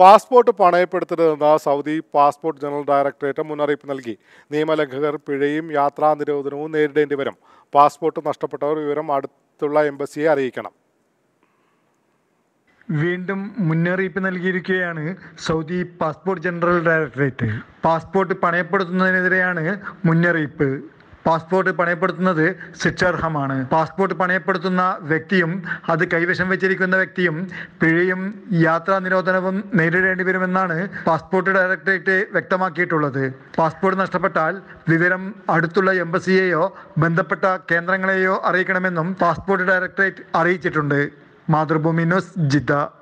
passport പണയപ്പെടുത്തരുതെന്ന് Saudi passport general directorate മുന്നറിയിപ്പ് നൽകി നിയമലംഘകർ പിഴയും യാത്രാ നിരോധനവും നേരിടേണ്ടി വരും പാസ്പോർട്ട് നഷ്ടപ്പെട്ടവർ വിവരം അടുത്തുള്ള എംബസിയെ അറിയിക്കണം വീണ്ടും മുന്നറിയിപ്പ് നൽകിയിരിക്കുകയാണ് Saudi passport general directorate passport പണയപ്പെടുത്തുന്നതിനെതിരെയാണ് മുന്നറിയിപ്പ് പാസ്പോർട്ട് പണയപ്പെടുത്തുന്നത് ശിക്ഷാർഹമാണ് പാസ്പോർട്ട് പണയപ്പെടുത്തുന്ന വ്യക്തിയും അത് കൈവശം വെച്ചിരിക്കുന്ന വ്യക്തിയും പിഴയും യാത്രാ നിരോധനവും നേരിടേണ്ടി വരുമെന്നാണ് പാസ്പോർട്ട് ഡയറക്ടറേറ്റ് വ്യക്തമാക്കിയിട്ടുള്ളത് പാസ്പോർട്ട് നഷ്ടപ്പെട്ടാൽ വിവരം അടുത്തുള്ള എംബസിയെയോ ബന്ധപ്പെട്ട കേന്ദ്രങ്ങളെയോ അറിയിക്കണമെന്നും പാസ്പോർട്ട് ഡയറക്ടറേറ്റ് അറിയിച്ചിട്ടുണ്ട് മാതൃഭൂമി ന്യൂസ് ജിദ്ദ